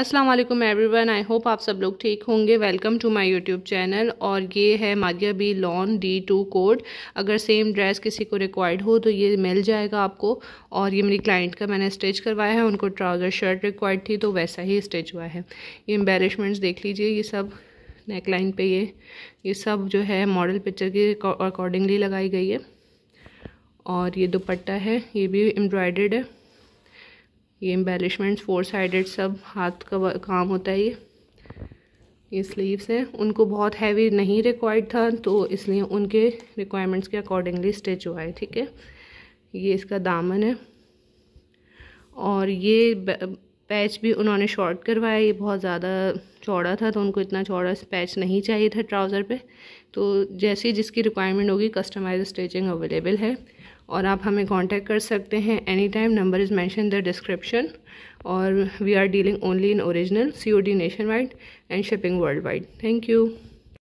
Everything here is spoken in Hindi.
अस्सलाम वालेकुम एवरीवन आई होप आप सब लोग ठीक होंगे welcome to my YouTube channel और ये है माधिया B lawn D two code अगर सेम ड्रेस किसी को रिक्वायर्ड हो तो ये मिल जाएगा आपको और ये मेरी क्लाइंट का मैंने स्टिच करवाया है उनको ट्राउज़र शर्ट रिक्वायर्ड थी तो वैसा ही स्टिच हुआ है ये एम्बेरिशमेंट्स देख लीजिए ये सब नेक लाइन पर ये ये सब जो है मॉडल पिक्चर के अकॉर्डिंगली लगाई गई है और ये दुपट्टा है ये भी एम्ब्रॉयडर्ड है ये एम्बेलिशमेंट्स फोर साइडेड सब हाथ का काम होता है ये ये स्लीव्स हैं उनको बहुत हैवी नहीं रिक्वायर्ड था तो इसलिए उनके रिक्वायरमेंट्स के अकॉर्डिंगली स्टिच हुआ है ठीक है ये इसका दामन है और ये पैच भी उन्होंने शॉर्ट करवाया ये बहुत ज़्यादा चौड़ा था तो उनको इतना चौड़ा पैच नहीं चाहिए था ट्राउज़र पे तो जैसी जिसकी रिक्वायरमेंट होगी कस्टमाइज स्टिचिंग अवेलेबल है और आप हमें कांटेक्ट कर सकते हैं any time number is mention the description और we are dealing only in original C O D nation wide and shipping world wide thank you